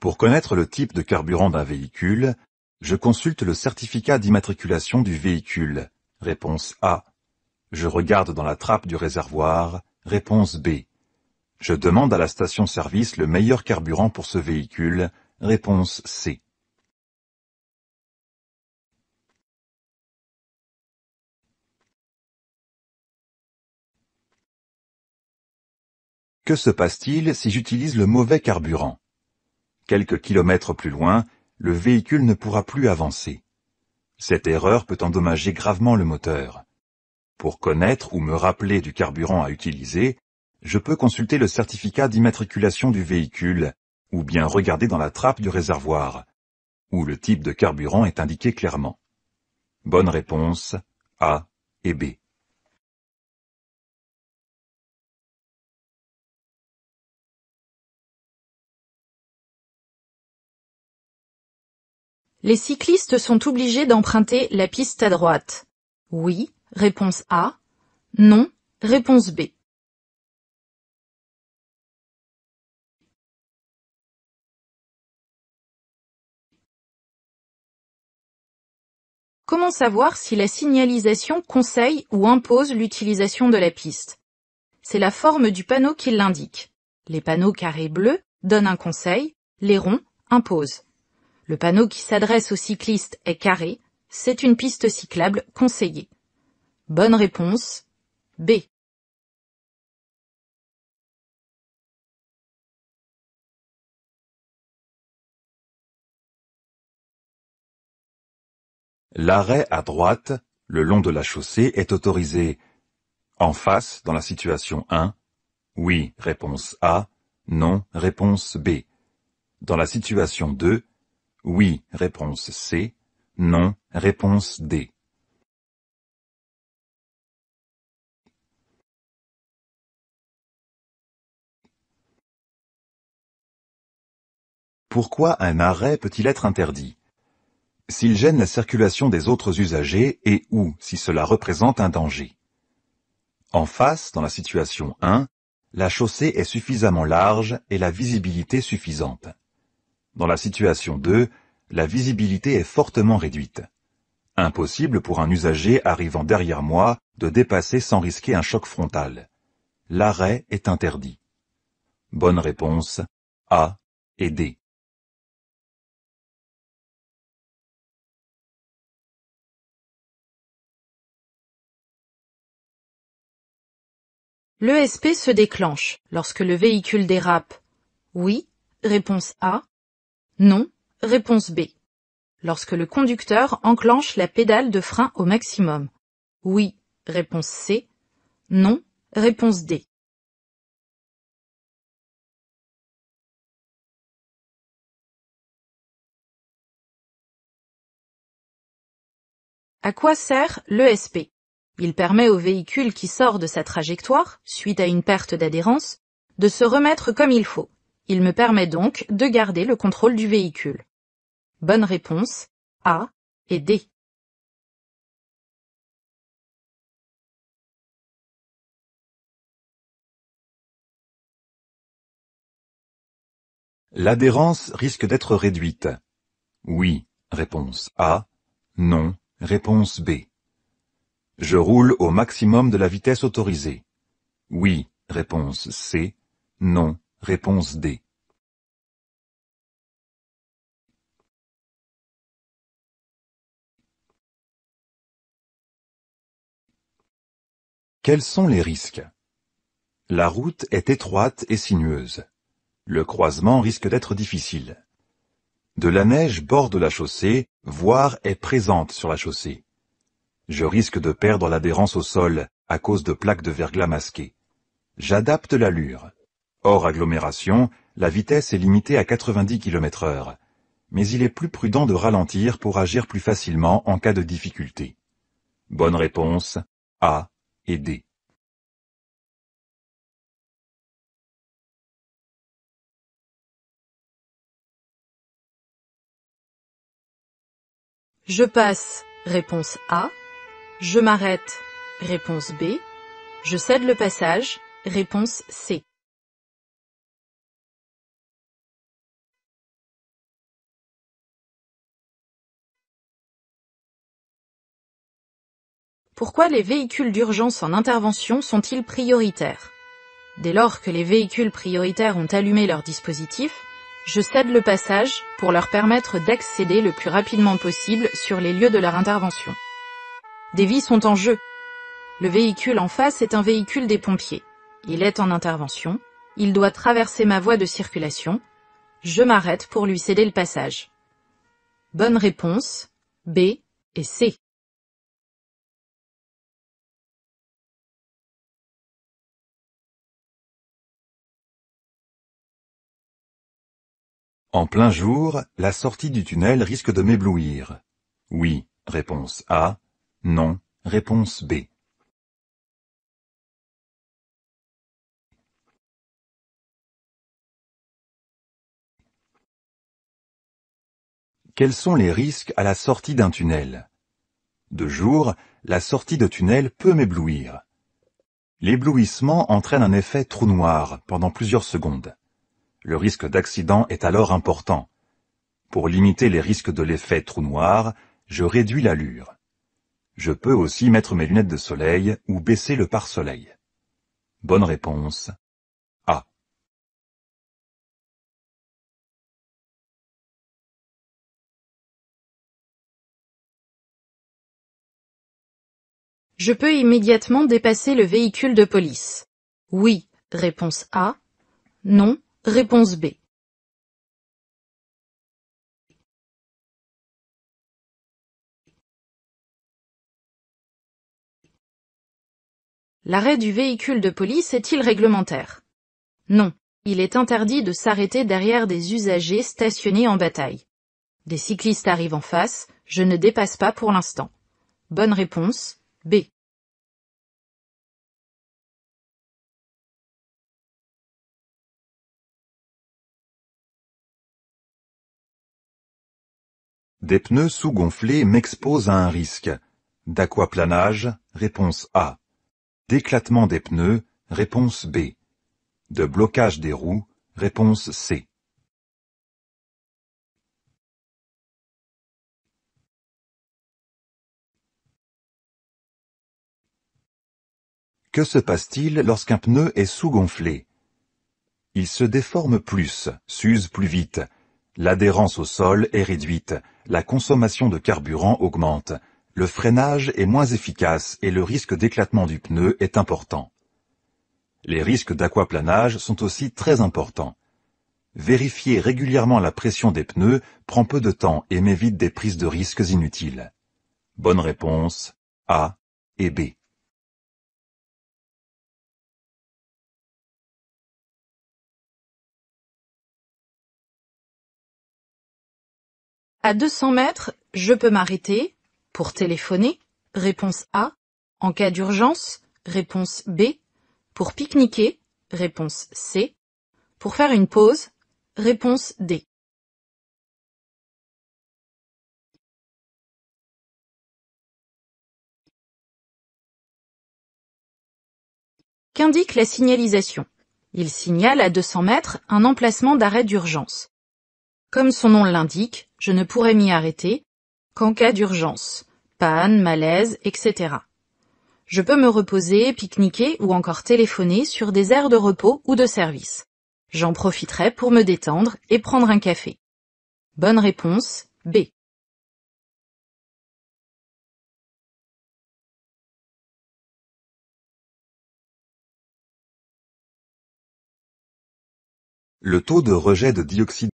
Pour connaître le type de carburant d'un véhicule, je consulte le certificat d'immatriculation du véhicule. Réponse A. Je regarde dans la trappe du réservoir. Réponse B. Je demande à la station-service le meilleur carburant pour ce véhicule. Réponse C. Que se passe-t-il si j'utilise le mauvais carburant Quelques kilomètres plus loin, le véhicule ne pourra plus avancer. Cette erreur peut endommager gravement le moteur. Pour connaître ou me rappeler du carburant à utiliser, je peux consulter le certificat d'immatriculation du véhicule, ou bien regarder dans la trappe du réservoir, où le type de carburant est indiqué clairement. Bonne réponse A et B. Les cyclistes sont obligés d'emprunter la piste à droite. Oui, réponse A. Non, réponse B. Comment savoir si la signalisation conseille ou impose l'utilisation de la piste C'est la forme du panneau qui l'indique. Les panneaux carrés bleus donnent un conseil, les ronds imposent. Le panneau qui s'adresse aux cyclistes est carré. C'est une piste cyclable conseillée. Bonne réponse. B. L'arrêt à droite, le long de la chaussée, est autorisé. En face, dans la situation 1, oui, réponse A, non, réponse B. Dans la situation 2, oui, réponse C. Non, réponse D. Pourquoi un arrêt peut-il être interdit S'il gêne la circulation des autres usagers et ou si cela représente un danger. En face, dans la situation 1, la chaussée est suffisamment large et la visibilité suffisante. Dans la situation 2, la visibilité est fortement réduite. Impossible pour un usager arrivant derrière moi de dépasser sans risquer un choc frontal. L'arrêt est interdit. Bonne réponse A et D. L'ESP se déclenche lorsque le véhicule dérape. Oui, réponse A. Non, réponse B. Lorsque le conducteur enclenche la pédale de frein au maximum. Oui, réponse C. Non, réponse D. À quoi sert l'ESP Il permet au véhicule qui sort de sa trajectoire, suite à une perte d'adhérence, de se remettre comme il faut. Il me permet donc de garder le contrôle du véhicule. Bonne réponse A et D. L'adhérence risque d'être réduite. Oui, réponse A. Non, réponse B. Je roule au maximum de la vitesse autorisée. Oui, réponse C. Non, Réponse D. Quels sont les risques La route est étroite et sinueuse. Le croisement risque d'être difficile. De la neige borde la chaussée, voire est présente sur la chaussée. Je risque de perdre l'adhérence au sol à cause de plaques de verglas masquées. J'adapte l'allure. Hors agglomération, la vitesse est limitée à 90 km h Mais il est plus prudent de ralentir pour agir plus facilement en cas de difficulté. Bonne réponse A et D. Je passe. Réponse A. Je m'arrête. Réponse B. Je cède le passage. Réponse C. Pourquoi les véhicules d'urgence en intervention sont-ils prioritaires Dès lors que les véhicules prioritaires ont allumé leur dispositif, je cède le passage pour leur permettre d'accéder le plus rapidement possible sur les lieux de leur intervention. Des vies sont en jeu. Le véhicule en face est un véhicule des pompiers. Il est en intervention, il doit traverser ma voie de circulation. Je m'arrête pour lui céder le passage. Bonne réponse, B et C. En plein jour, la sortie du tunnel risque de m'éblouir. Oui, réponse A. Non, réponse B. Quels sont les risques à la sortie d'un tunnel De jour, la sortie de tunnel peut m'éblouir. L'éblouissement entraîne un effet trou noir pendant plusieurs secondes. Le risque d'accident est alors important. Pour limiter les risques de l'effet trou noir, je réduis l'allure. Je peux aussi mettre mes lunettes de soleil ou baisser le pare-soleil. Bonne réponse. A. Je peux immédiatement dépasser le véhicule de police. Oui, réponse A. Non, Réponse B. L'arrêt du véhicule de police est-il réglementaire Non. Il est interdit de s'arrêter derrière des usagers stationnés en bataille. Des cyclistes arrivent en face, je ne dépasse pas pour l'instant. Bonne réponse, B. Des pneus sous-gonflés m'exposent à un risque. D'aquaplanage, réponse A. D'éclatement des pneus, réponse B. De blocage des roues, réponse C. Que se passe-t-il lorsqu'un pneu est sous-gonflé Il se déforme plus, s'use plus vite, l'adhérence au sol est réduite, la consommation de carburant augmente, le freinage est moins efficace et le risque d'éclatement du pneu est important. Les risques d'aquaplanage sont aussi très importants. Vérifier régulièrement la pression des pneus prend peu de temps et m'évite des prises de risques inutiles. Bonne réponse A et B. À 200 mètres, je peux m'arrêter pour téléphoner. Réponse A. En cas d'urgence. Réponse B. Pour pique-niquer. Réponse C. Pour faire une pause. Réponse D. Qu'indique la signalisation Il signale à 200 mètres un emplacement d'arrêt d'urgence. Comme son nom l'indique, je ne pourrais m'y arrêter qu'en cas d'urgence, panne, malaise, etc. Je peux me reposer, pique-niquer ou encore téléphoner sur des aires de repos ou de service. J'en profiterai pour me détendre et prendre un café. Bonne réponse, B. Le taux de rejet de dioxyde